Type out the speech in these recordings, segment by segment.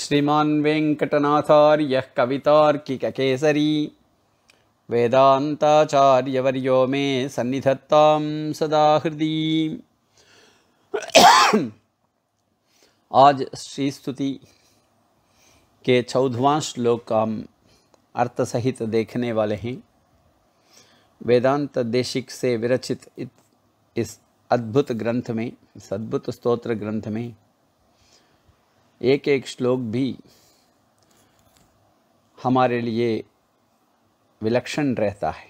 श्रीमान वेंकटनाथार्य कवितार्किकेसरी वेदान्ताचार्यवर्यो मे सन्निधत्ता सदा हृदय आज श्री स्तुति के चौदहवां श्लोक का अर्थ सहित देखने वाले हैं वेदांत देशिक से विरचित इस अद्भुत ग्रंथ में इस अद्भुत स्तोत्र ग्रंथ में एक एक श्लोक भी हमारे लिए विलक्षण रहता है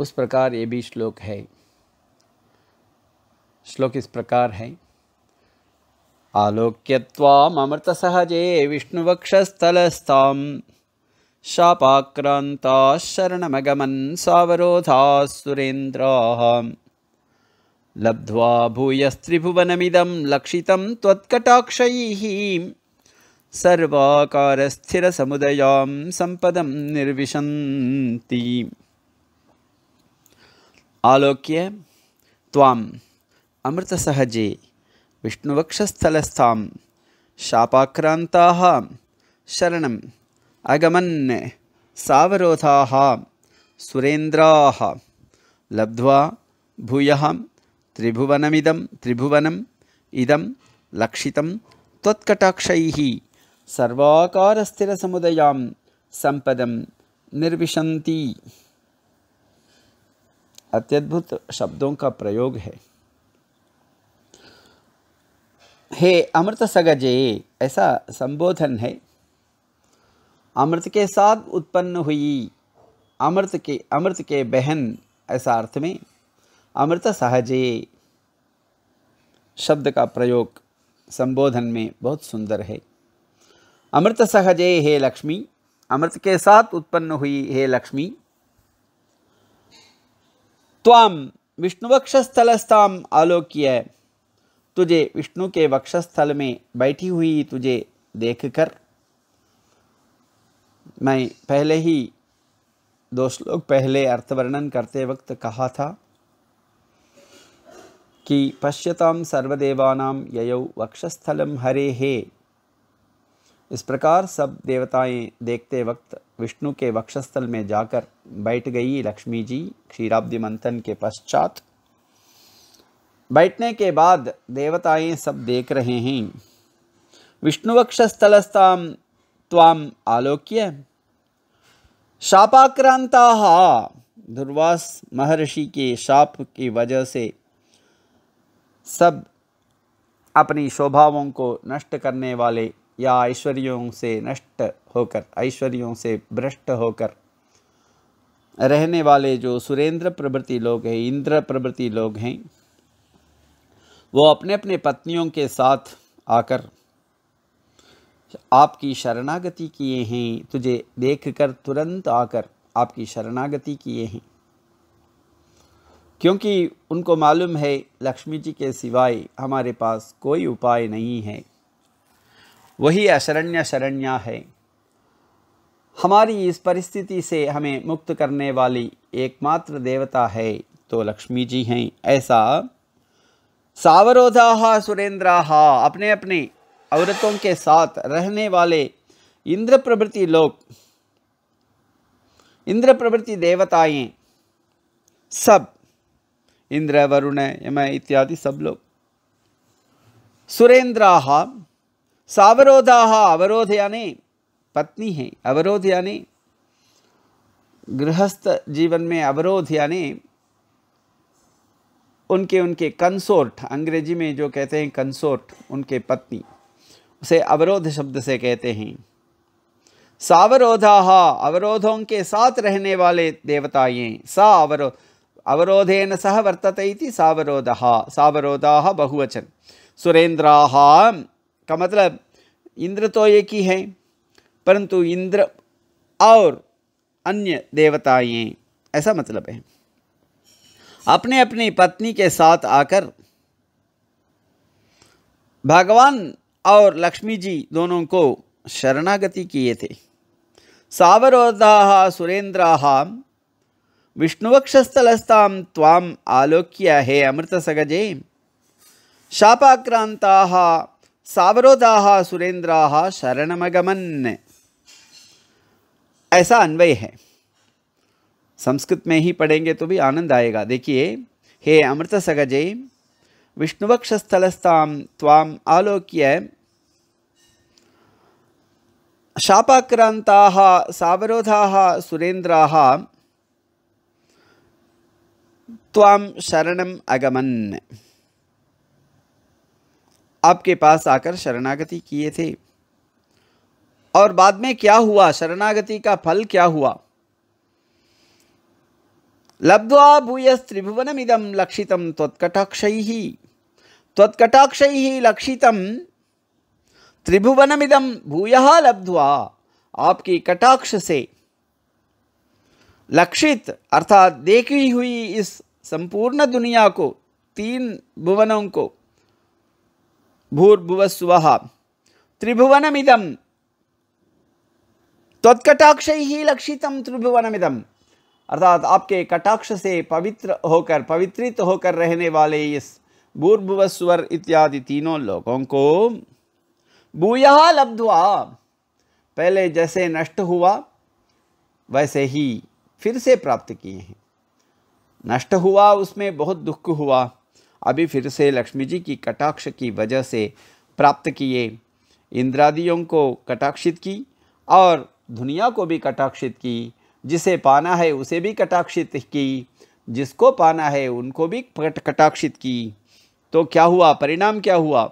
उस प्रकार ये भी श्लोक है श्लोक इस प्रकार है सहजे विष्णुवक्षस्थलस्ता शापाक्रांता शरणमगमन सवरोधा सुरेन्द्र लब्ध्वा भूयस्त्रिभुवनमिदं लक्षितं त्वत्कटाक्षैः सर्वाकारस्थिरसमुदयां सम्पदं निर्विशन्ति आलोक्य त्वाम् अमृतसहजे विष्णुवक्षस्थलस्थां शापाक्रान्ताः शरणम् अगमन् सावरोधाः सुरेन्द्राः लब्ध्वा भूयहां त्रिभुवनमिदं त्रिभुवनम् इदं सर्वाकार स्थिर समुदया संपद निर्विशंती अत्यद्भुत शब्दों का प्रयोग है हे अमृत सगजे ऐसा संबोधन है अमृत के साथ उत्पन्न हुई अमृत के अमृत के बहन ऐसा अर्थ में अमृत सहजे शब्द का प्रयोग संबोधन में बहुत सुंदर है अमृत सहजे हे लक्ष्मी अमृत के साथ उत्पन्न हुई हे लक्ष्मी त्वाम विष्णुवक्षस्थलस्थाम आलोक्य तुझे विष्णु के वक्षस्थल में बैठी हुई तुझे देखकर मैं पहले ही दो श्लोक पहले अर्थवर्णन करते वक्त कहा था कि पश्यताम सर्वदेवानाम यय वक्षस्थलम हरे हे इस प्रकार सब देवताएं देखते वक्त विष्णु के वक्षस्थल में जाकर बैठ गई लक्ष्मी जी क्षीराब्दि मंथन के पश्चात बैठने के बाद देवताएं सब देख रहे हैं विष्णुवक्षस्थलस्ताम ताम आलोक्य शापाक्रांता दुर्वास महर्षि के शाप की वजह से सब अपनी शोभाओं को नष्ट करने वाले या ऐश्वर्यों से नष्ट होकर ऐश्वर्यों से भ्रष्ट होकर रहने वाले जो सुरेंद्र प्रवृत्ति लोग हैं इंद्र प्रवृत्ति लोग हैं वो अपने अपने पत्नियों के साथ आकर आपकी शरणागति किए हैं तुझे देखकर तुरंत आकर आपकी शरणागति किए हैं क्योंकि उनको मालूम है लक्ष्मी जी के सिवाय हमारे पास कोई उपाय नहीं है वही अशरण्य शरण्या है हमारी इस परिस्थिति से हमें मुक्त करने वाली एकमात्र देवता है तो लक्ष्मी जी हैं ऐसा सावरोधा सुरेंद्रा अपने अपने औरतों के साथ रहने वाले इंद्र प्रभृति लोग इंद्र प्रभृति देवताएं सब इंद्र वरुण यम इत्यादि सब लोग सुरेंद्रा सावरोधा अवरोध यानी पत्नी है अवरोध यानी गृहस्थ जीवन में अवरोध यानी उनके उनके कंसोर्ट अंग्रेजी में जो कहते हैं कंसोर्ट उनके पत्नी उसे अवरोध शब्द से कहते हैं सावरोधा अवरोधों के साथ रहने वाले देवता ये सा अवरोध अवरोधेन सह वर्तते इति सावरोधः बहुवचन सुरेंद्राः का मतलब इंद्र तो एक ही है परंतु इंद्र और अन्य देवताएं ऐसा मतलब है अपने अपनी पत्नी के साथ आकर भगवान और लक्ष्मी जी दोनों को शरणागति किए थे सावरोधा सुरेंद्रा ವಿಷ್ಣುವಕ್ಷಸ್ಥಲಸ್ಥಾಂ ತ್ವಾಂ आलोक्य हे ಅಮೃತ ಸಗಜೆ ಶಾಪಾಕ್ರಾಂತಾ सावरोदा सुरेंद्रा ऐसा अन्वय है संस्कृत में ही पढ़ेंगे तो भी आनंद आएगा देखिए हे अमृत सगजे विष्णुवक्षस्थलस्ताम ताम आलोक्य शापाक्रांता सावरोधा सुरेन्द्रा त्वाम शरणम अगमन आपके पास आकर शरणागति किए थे और बाद में क्या हुआ शरणागति का फल क्या हुआ लब्ध्वा भूय त्रिभुवनम इदम लक्षितम त्वत्कटाक्ष त्वत्कटाक्षई लक्षितम त्रिभुवनम इदम भूय लब्ध्वा आपकी कटाक्ष से लक्षित अर्थात देखी हुई इस संपूर्ण दुनिया को तीन भुवनों को भूर्भुव स्व त्रिभुवनमिदम त्वत्कटाक्ष ही लक्षित त्रिभुवनमिदम अर्थात आपके कटाक्ष से पवित्र होकर पवित्रित होकर रहने वाले इस भूर्भुव स्वर इत्यादि तीनों लोगों को भूया लब्धुआ पहले जैसे नष्ट हुआ वैसे ही फिर से प्राप्त किए हैं नष्ट हुआ उसमें बहुत दुख हुआ अभी फिर से लक्ष्मी जी की कटाक्ष की वजह से प्राप्त किए इंद्रादियों को कटाक्षित की और दुनिया को भी कटाक्षित की जिसे पाना है उसे भी कटाक्षित की जिसको पाना है उनको भी कटाक्षित की तो क्या हुआ परिणाम क्या हुआ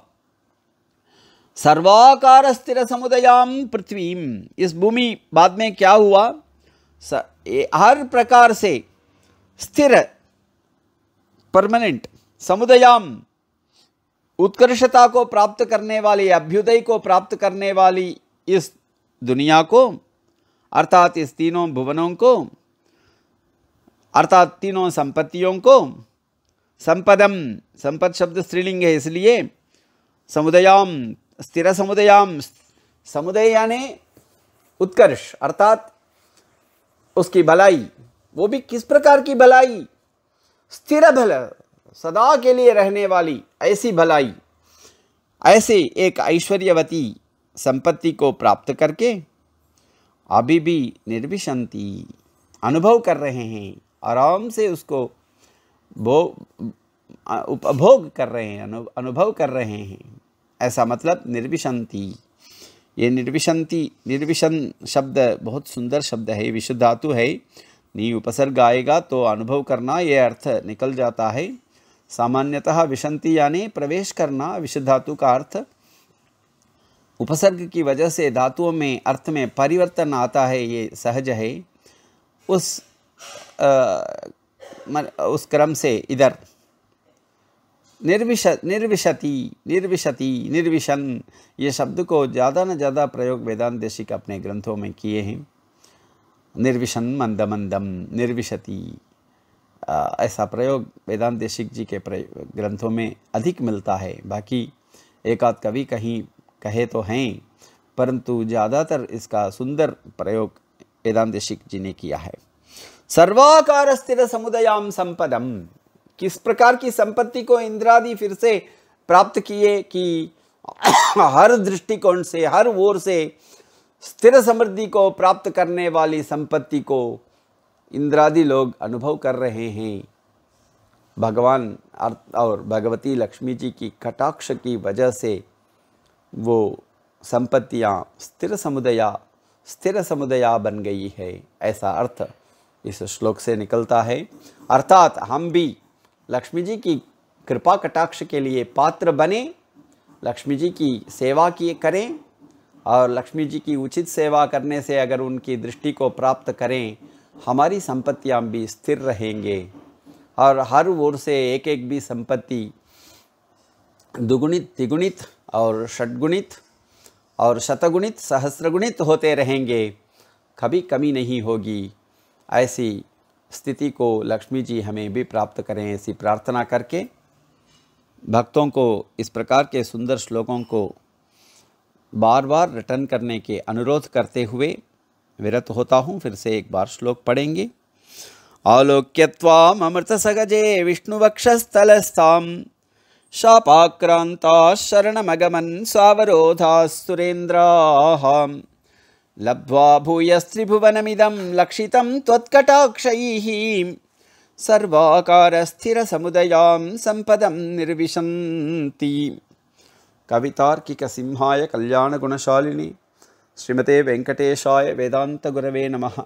सर्वाकार स्थिर समुदयाम पृथ्वी इस भूमि बाद में क्या हुआ हर प्रकार से स्थिर परमानेंट समुदयाम उत्कर्षता को प्राप्त करने वाली अभ्युदय को प्राप्त करने वाली इस दुनिया को अर्थात इस तीनों भुवनों को अर्थात तीनों संपत्तियों को संपदम संपद शब्द स्त्रीलिंग है इसलिए समुदयाम स्थिर समुदयाम समुदय यानी उत्कर्ष अर्थात उसकी भलाई वो भी किस प्रकार की भलाई स्थिर भल सदा के लिए रहने वाली ऐसी भलाई ऐसे एक ऐश्वर्यवती संपत्ति को प्राप्त करके अभी भी निर्विशंति अनुभव कर रहे हैं आराम से उसको भो उपभोग कर रहे हैं अनुभव कर रहे हैं ऐसा मतलब निर्विशंति ये निर्विशंति निर्विशन शब्द बहुत सुंदर शब्द है ये विशुद्धातु है नी उपसर्ग आएगा तो अनुभव करना ये अर्थ निकल जाता है सामान्यतः विशंति यानी प्रवेश करना विष धातु का अर्थ उपसर्ग की वजह से धातुओं में अर्थ में परिवर्तन आता है ये सहज है उस आ, उस क्रम से इधर निर्विश निर्विशति निर्विशति निर्विशन ये शब्द को ज़्यादा न ज़्यादा प्रयोग वेदांत देशिक अपने ग्रंथों में किए हैं निर्विशन मंद मंदम निर्विशति ऐसा प्रयोग वेदांत देशिक जी के ग्रंथों में अधिक मिलता है बाकी एकाद कवि कहीं कहे तो हैं परंतु ज़्यादातर इसका सुंदर प्रयोग वेदांत देशिक जी ने किया है सर्वाकार स्थिर समुदयाम संपदम किस प्रकार की संपत्ति को इंद्रादि फिर से प्राप्त किए कि हर दृष्टिकोण से हर ओर से स्थिर समृद्धि को प्राप्त करने वाली संपत्ति को इंद्रादि लोग अनुभव कर रहे हैं भगवान और भगवती लक्ष्मी जी की कटाक्ष की वजह से वो संपत्तियाँ स्थिर समुदया स्थिर समुदया बन गई है ऐसा अर्थ इस श्लोक से निकलता है अर्थात हम भी लक्ष्मी जी की कृपा कटाक्ष के लिए पात्र बने लक्ष्मी जी की सेवा किए करें और लक्ष्मी जी की उचित सेवा करने से अगर उनकी दृष्टि को प्राप्त करें हमारी संपत्तियाँ भी स्थिर रहेंगे और हर ओर से एक एक भी संपत्ति दुगुणित तिगुणित और षडगुणित और शतगुणित सहस्रगुणित होते रहेंगे कभी कमी नहीं होगी ऐसी स्थिति को लक्ष्मी जी हमें भी प्राप्त करें ऐसी प्रार्थना करके भक्तों को इस प्रकार के सुंदर श्लोकों को बार बार रिटर्न करने के अनुरोध करते हुए विरत होता हूँ फिर से एक बार श्लोक पढ़ेंगे आलोक्यवाम अमृत सगजे विष्णुवक्षस्थलस्थाम शापाक्रांता शरणमगमन स्वावरोधा सुरेन्द्रा लब्ध्वा भूयस्त्रिभुवनमिदं लक्षितं त्वत्कटाक्षैः सर्वाकारस्थिरसमुदयां सम्पदं निर्विशन्ति කවිතාර්කික සිංහාය කල්්‍යාන ගුණශාලිනී ශ්‍රිමතේ වෙංකටේශාය වේදාන්ත ගුරවේ නමහ